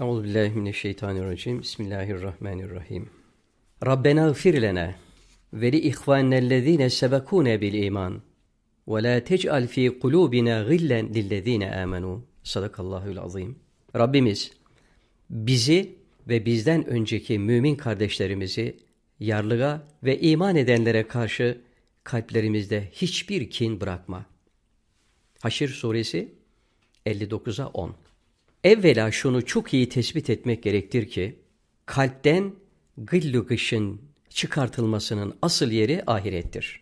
Euzubillahimineşşeytanirracim. Bismillahirrahmanirrahim. Rabbena gfir lene ve li ihvanellezine sebekune bil iman ve la tec'al fi kulubina gillen lillezine amenu. Sadakallahul azim. Rabbimiz bizi ve bizden önceki mümin kardeşlerimizi yarlığa ve iman edenlere karşı kalplerimizde hiçbir kin bırakma. Haşir suresi 59'a 10 Evvela şunu çok iyi tespit etmek gerektir ki kalpten gıllu gışın çıkartılmasının asıl yeri ahirettir.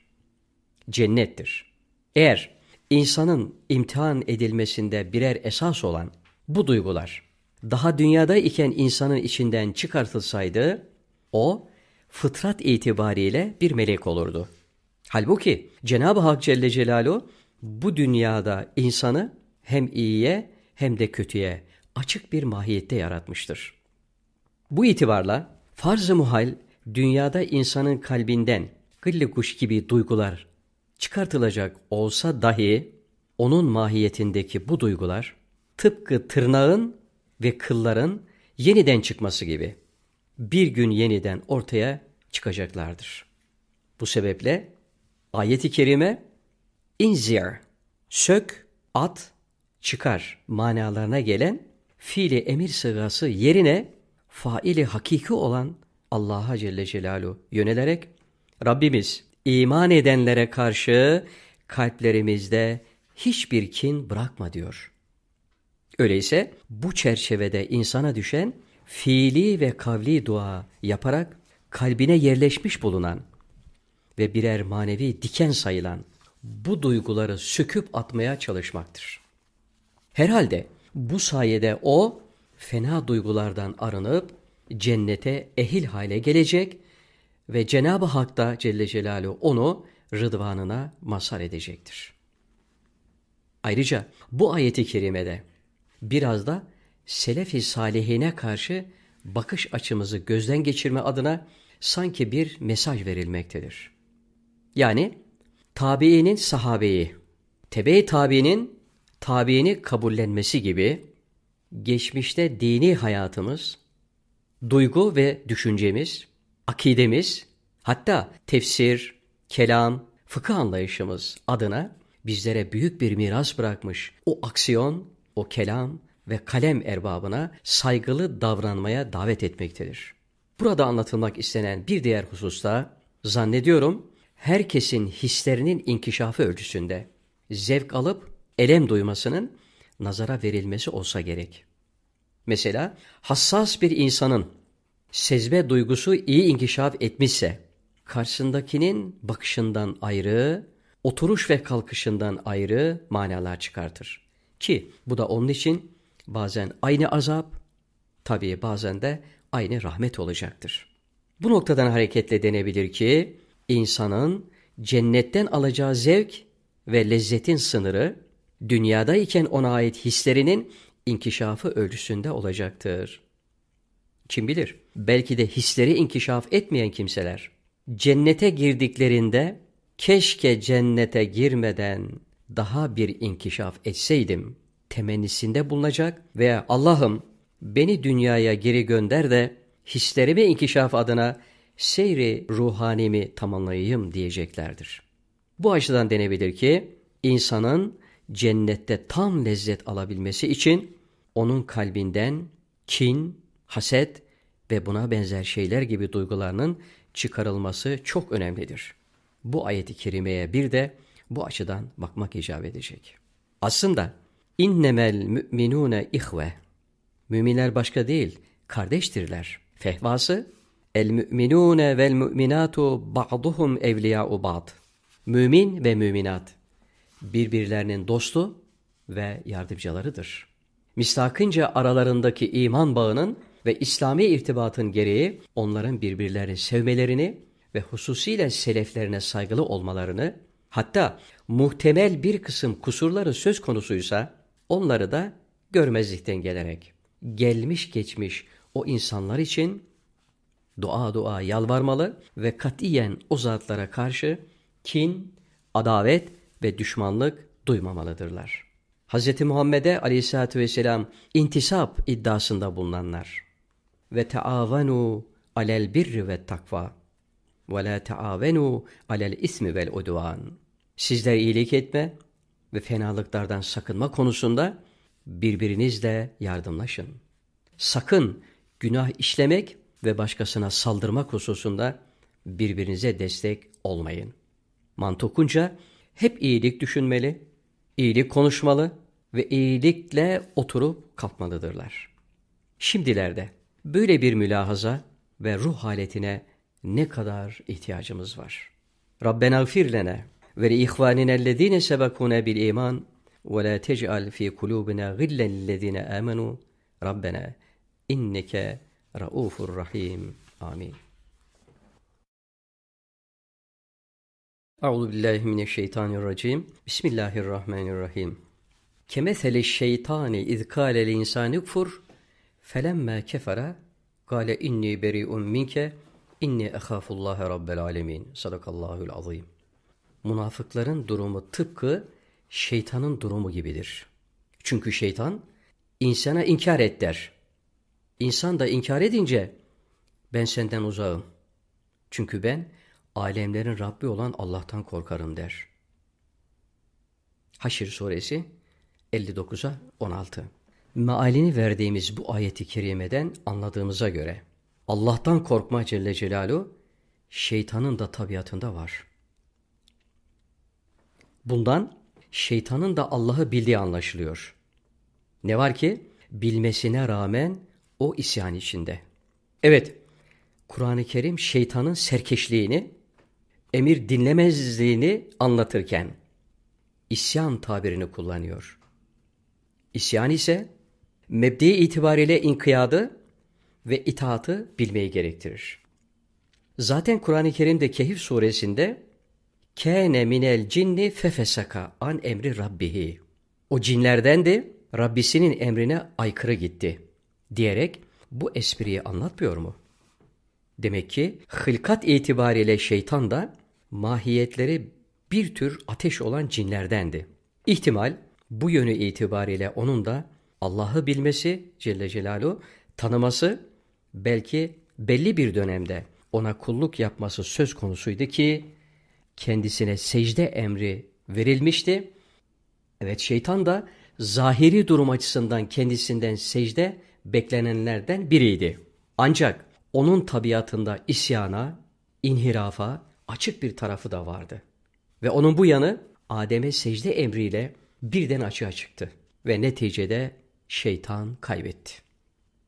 Cennettir. Eğer insanın imtihan edilmesinde birer esas olan bu duygular daha dünyada iken insanın içinden çıkartılsaydı o fıtrat itibariyle bir melek olurdu. Halbuki Cenab-ı Hak Celle Celaluhu bu dünyada insanı hem iyiye hem de kötüye açık bir mahiyette yaratmıştır. Bu itibarla farz-ı muhal dünyada insanın kalbinden gılli kuş gibi duygular çıkartılacak olsa dahi onun mahiyetindeki bu duygular tıpkı tırnağın ve kılların yeniden çıkması gibi bir gün yeniden ortaya çıkacaklardır. Bu sebeple ayeti kerime inzir, sök, at, çıkar manalarına gelen fiili emir sırası yerine faili hakiki olan Allah'a Celle Celaluhu yönelerek Rabbimiz iman edenlere karşı kalplerimizde hiçbir kin bırakma diyor. Öyleyse bu çerçevede insana düşen fiili ve kavli dua yaparak kalbine yerleşmiş bulunan ve birer manevi diken sayılan bu duyguları söküp atmaya çalışmaktır. Herhalde bu sayede o fena duygulardan arınıp cennete ehil hale gelecek ve Cenab-ı Hak da Celle Celaluhu onu rıdvanına mazhar edecektir. Ayrıca bu ayeti kerimede biraz da Selefi Salihine karşı bakış açımızı gözden geçirme adına sanki bir mesaj verilmektedir. Yani tabiinin sahabeyi, tebe-i tabiinin tabiini kabullenmesi gibi geçmişte dini hayatımız, duygu ve düşüncemiz, akidemiz, hatta tefsir, kelam, fıkıh anlayışımız adına bizlere büyük bir miras bırakmış o aksiyon, o kelam ve kalem erbabına saygılı davranmaya davet etmektedir. Burada anlatılmak istenen bir diğer hususta zannediyorum herkesin hislerinin inkişafı ölçüsünde zevk alıp elem duymasının nazara verilmesi olsa gerek. Mesela hassas bir insanın sezme duygusu iyi inkişaf etmişse, karşısındakinin bakışından ayrı, oturuş ve kalkışından ayrı manalar çıkartır. Ki bu da onun için bazen aynı azap, tabii bazen de aynı rahmet olacaktır. Bu noktadan hareketle denebilir ki, insanın cennetten alacağı zevk ve lezzetin sınırı dünyadayken ona ait hislerinin inkişafı ölçüsünde olacaktır. Kim bilir, belki de hisleri inkişaf etmeyen kimseler cennete girdiklerinde keşke cennete girmeden daha bir inkişaf etseydim temennisinde bulunacak veya Allah'ım beni dünyaya geri gönder de hislerimi inkişaf adına seyri ruhanimi tamamlayayım diyeceklerdir. Bu açıdan denebilir ki insanın cennette tam lezzet alabilmesi için onun kalbinden kin, haset ve buna benzer şeyler gibi duygularının çıkarılması çok önemlidir. Bu ayeti kerimeye bir de bu açıdan bakmak icap edecek. Aslında innemel müminune ihve Müminler başka değil, kardeştirler. Fehvası el müminune vel müminatu ba'duhum evliya'u ba'd Mümin ve müminat birbirlerinin dostu ve yardımcılarıdır. Mistakınca aralarındaki iman bağının ve İslami irtibatın gereği onların birbirlerini sevmelerini ve hususiyle seleflerine saygılı olmalarını, hatta muhtemel bir kısım kusurları söz konusuysa onları da görmezlikten gelerek gelmiş geçmiş o insanlar için dua dua yalvarmalı ve katiyen o zatlara karşı kin, adavet ve düşmanlık duymamalıdırlar. Hz. Muhammed'e aleyhissalatü vesselam intisap iddiasında bulunanlar ve teavenu alel birri ve takva ve la teavenu alel ismi vel udvan sizler iyilik etme ve fenalıklardan sakınma konusunda birbirinizle yardımlaşın. Sakın günah işlemek ve başkasına saldırmak hususunda birbirinize destek olmayın. Mantokunca hep iyilik düşünmeli, iyilik konuşmalı ve iyilikle oturup kalkmalıdırlar. Şimdilerde böyle bir mülahaza ve ruh haletine ne kadar ihtiyacımız var. Rabbena gfir lene ve li ihvanina ellezine sebekune bil iman ve la tec'al fi kulubina gillen lezine amenu Rabbena inneke raufur rahim. Amin. Euzubillahimineşşeytanirracim. Bismillahirrahmanirrahim. Kemesele şeytani iz kâle li insani kfur felemme kefara, kale inni beri'un minke inni ehâfullâhe rabbel alemin. Sadakallahu azim. Münafıkların durumu tıpkı şeytanın durumu gibidir. Çünkü şeytan insana inkar et der. İnsan da inkar edince ben senden uzağım. Çünkü ben alemlerin Rabbi olan Allah'tan korkarım der. Haşir suresi 59'a 16 Mealini verdiğimiz bu ayeti kerimeden anladığımıza göre Allah'tan korkma Celle Celalu, şeytanın da tabiatında var. Bundan şeytanın da Allah'ı bildiği anlaşılıyor. Ne var ki bilmesine rağmen o isyan içinde. Evet, Kur'an-ı Kerim şeytanın serkeşliğini emir dinlemezliğini anlatırken isyan tabirini kullanıyor. İsyan ise mebdi itibariyle inkiyadı ve itaatı bilmeyi gerektirir. Zaten Kur'an-ı Kerim'de Kehif suresinde kâne minel cinni fefesaka an emri rabbihi. O cinlerden de Rabbisinin emrine aykırı gitti diyerek bu espriyi anlatmıyor mu? Demek ki hılkat itibariyle şeytan da mahiyetleri bir tür ateş olan cinlerdendi. İhtimal bu yönü itibariyle onun da Allah'ı bilmesi Celle Celaluhu tanıması belki belli bir dönemde ona kulluk yapması söz konusuydu ki kendisine secde emri verilmişti. Evet şeytan da zahiri durum açısından kendisinden secde beklenenlerden biriydi. Ancak onun tabiatında isyana, inhirafa, açık bir tarafı da vardı. Ve onun bu yanı Adem'e secde emriyle birden açığa çıktı ve neticede şeytan kaybetti.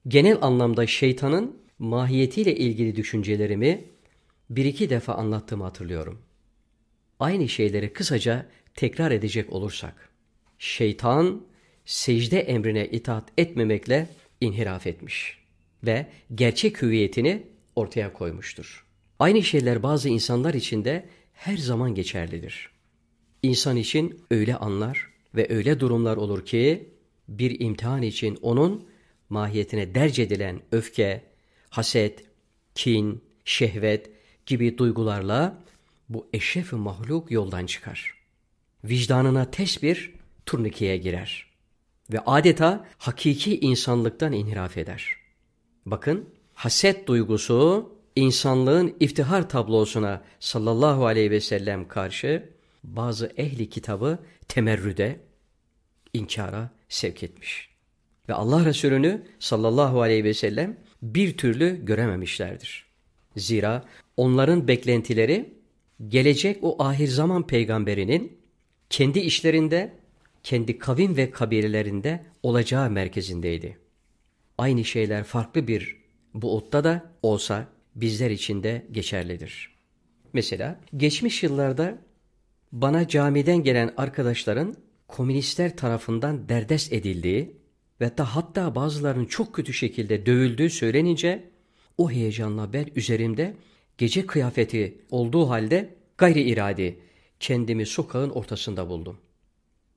Genel anlamda şeytanın mahiyetiyle ilgili düşüncelerimi bir iki defa anlattığımı hatırlıyorum. Aynı şeyleri kısaca tekrar edecek olursak. Şeytan secde emrine itaat etmemekle inhiraf etmiş ve gerçek hüviyetini ortaya koymuştur. Aynı şeyler bazı insanlar için de her zaman geçerlidir. İnsan için öyle anlar ve öyle durumlar olur ki bir imtihan için onun mahiyetine derc edilen öfke, haset, kin, şehvet gibi duygularla bu eşref mahluk yoldan çıkar. Vicdanına ters turnikeye girer ve adeta hakiki insanlıktan inhiraf eder. Bakın haset duygusu insanlığın iftihar tablosuna sallallahu aleyhi ve sellem karşı bazı ehli kitabı temerrüde, inkara sevk etmiş. Ve Allah Resulü'nü sallallahu aleyhi ve sellem bir türlü görememişlerdir. Zira onların beklentileri gelecek o ahir zaman peygamberinin kendi işlerinde, kendi kavim ve kabilelerinde olacağı merkezindeydi. Aynı şeyler farklı bir bu otta da olsa bizler için de geçerlidir. Mesela geçmiş yıllarda bana camiden gelen arkadaşların komünistler tarafından derdest edildiği ve da hatta bazılarının çok kötü şekilde dövüldüğü söylenince o heyecanla ben üzerimde gece kıyafeti olduğu halde gayri iradi kendimi sokağın ortasında buldum.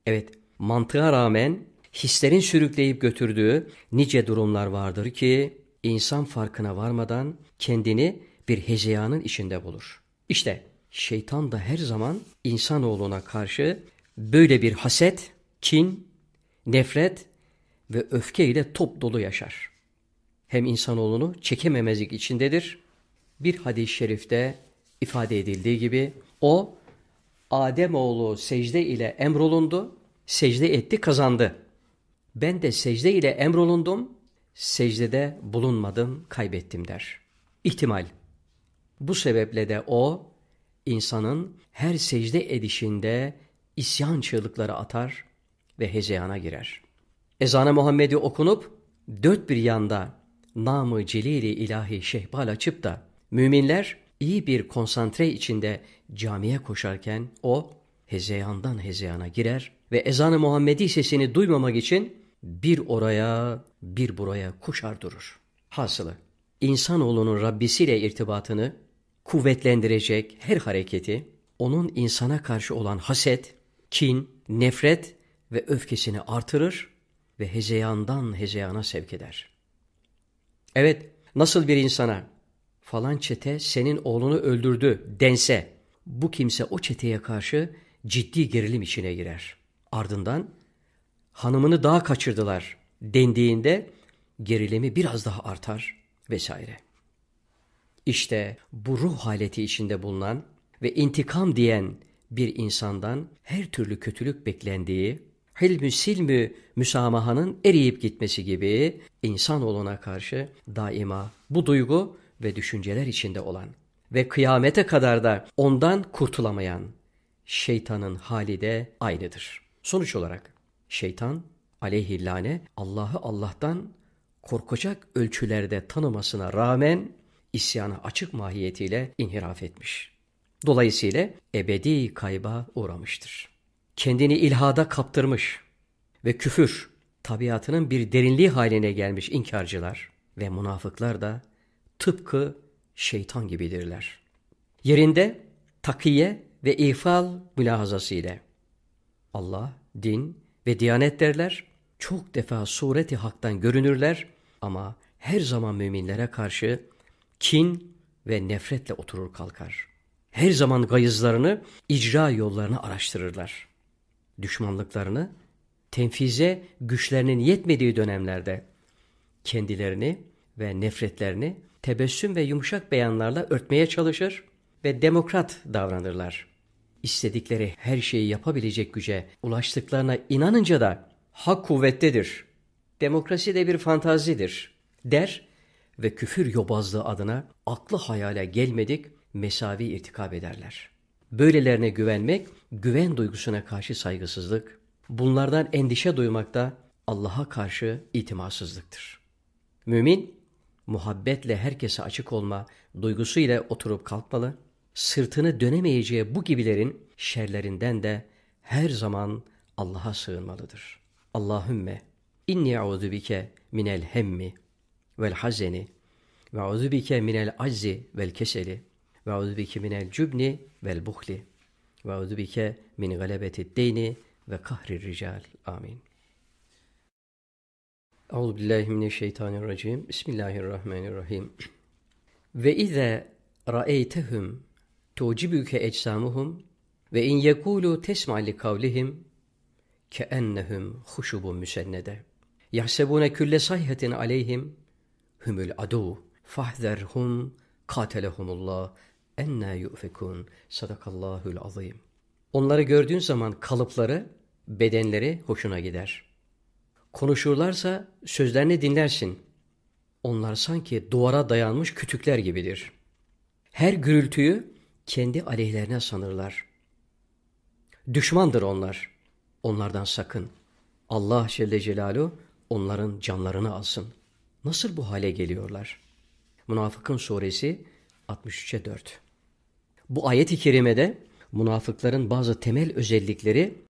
Evet, mantığa rağmen hislerin sürükleyip götürdüğü nice durumlar vardır ki insan farkına varmadan kendini bir hezeyanın içinde bulur. İşte şeytan da her zaman insanoğluna karşı böyle bir haset, kin, nefret ve öfke ile top dolu yaşar. Hem insanoğlunu çekememezlik içindedir. Bir hadis-i şerifte ifade edildiği gibi o Ademoğlu secde ile emrolundu, secde etti kazandı. Ben de secde ile emrolundum, secdede bulunmadım, kaybettim der. İhtimal. Bu sebeple de o, insanın her secde edişinde isyan çığlıkları atar ve hezeyana girer. Ezana Muhammed'i okunup dört bir yanda namı celili ilahi şehbal açıp da müminler iyi bir konsantre içinde camiye koşarken o hezeyandan hezeyana girer ve ezanı Muhammedi sesini duymamak için bir oraya bir buraya koşar durur. Hasılı insanoğlunun Rabbisiyle irtibatını kuvvetlendirecek her hareketi onun insana karşı olan haset, kin, nefret ve öfkesini artırır ve hezeyandan hezeyana sevk eder. Evet, nasıl bir insana falan çete senin oğlunu öldürdü dense bu kimse o çeteye karşı ciddi gerilim içine girer. Ardından hanımını daha kaçırdılar dendiğinde gerilimi biraz daha artar vesaire. İşte bu ruh haleti içinde bulunan ve intikam diyen bir insandan her türlü kötülük beklendiği, hilmü silmü müsamahanın eriyip gitmesi gibi insan olana karşı daima bu duygu ve düşünceler içinde olan ve kıyamete kadar da ondan kurtulamayan şeytanın hali de aynıdır. Sonuç olarak Şeytan aleyhillâne Allah'ı Allah'tan korkacak ölçülerde tanımasına rağmen isyana açık mahiyetiyle inhiraf etmiş. Dolayısıyla ebedi kayba uğramıştır. Kendini ilhada kaptırmış ve küfür tabiatının bir derinliği haline gelmiş inkarcılar ve münafıklar da tıpkı şeytan gibidirler. Yerinde takiye ve ifal mülahazası ile Allah, din ve diyanet derler, çok defa sureti haktan görünürler ama her zaman müminlere karşı kin ve nefretle oturur kalkar. Her zaman gayızlarını, icra yollarını araştırırlar. Düşmanlıklarını, tenfize güçlerinin yetmediği dönemlerde kendilerini ve nefretlerini tebessüm ve yumuşak beyanlarla örtmeye çalışır ve demokrat davranırlar istedikleri her şeyi yapabilecek güce ulaştıklarına inanınca da hak kuvvettedir, demokrasi de bir fantazidir der ve küfür yobazlığı adına aklı hayale gelmedik mesavi irtikab ederler. Böylelerine güvenmek, güven duygusuna karşı saygısızlık, bunlardan endişe duymak da Allah'a karşı itimasızlıktır. Mümin, muhabbetle herkese açık olma duygusu ile oturup kalkmalı, sırtını dönemeyeceği bu gibilerin şerlerinden de her zaman Allah'a sığınmalıdır. Allahümme inni a'udubike minel hemmi vel hazeni ve a'udubike minel azzi vel keseli ve a'udubike minel cübni vel buhli ve a'udubike min galebeti deyni ve kahri rical. Amin. Euzubillahimineşşeytanirracim. Bismillahirrahmanirrahim. Ve ize ra'eytehum tucibüke ecsamuhum ve in yekulu tesma kavlihim ke ennehum huşubun müsennede. Yahsebune külle sayhetin aleyhim humul adu fahzerhum katelehumullah enne yu'fekun sadakallahul azim. Onları gördüğün zaman kalıpları, bedenleri hoşuna gider. Konuşurlarsa sözlerini dinlersin. Onlar sanki duvara dayanmış kütükler gibidir. Her gürültüyü kendi aleyhlerine sanırlar. Düşmandır onlar. Onlardan sakın. Allah Celle Celaluhu onların canlarını alsın. Nasıl bu hale geliyorlar? Münafıkın suresi 63'e 4. Bu ayet-i kerimede münafıkların bazı temel özellikleri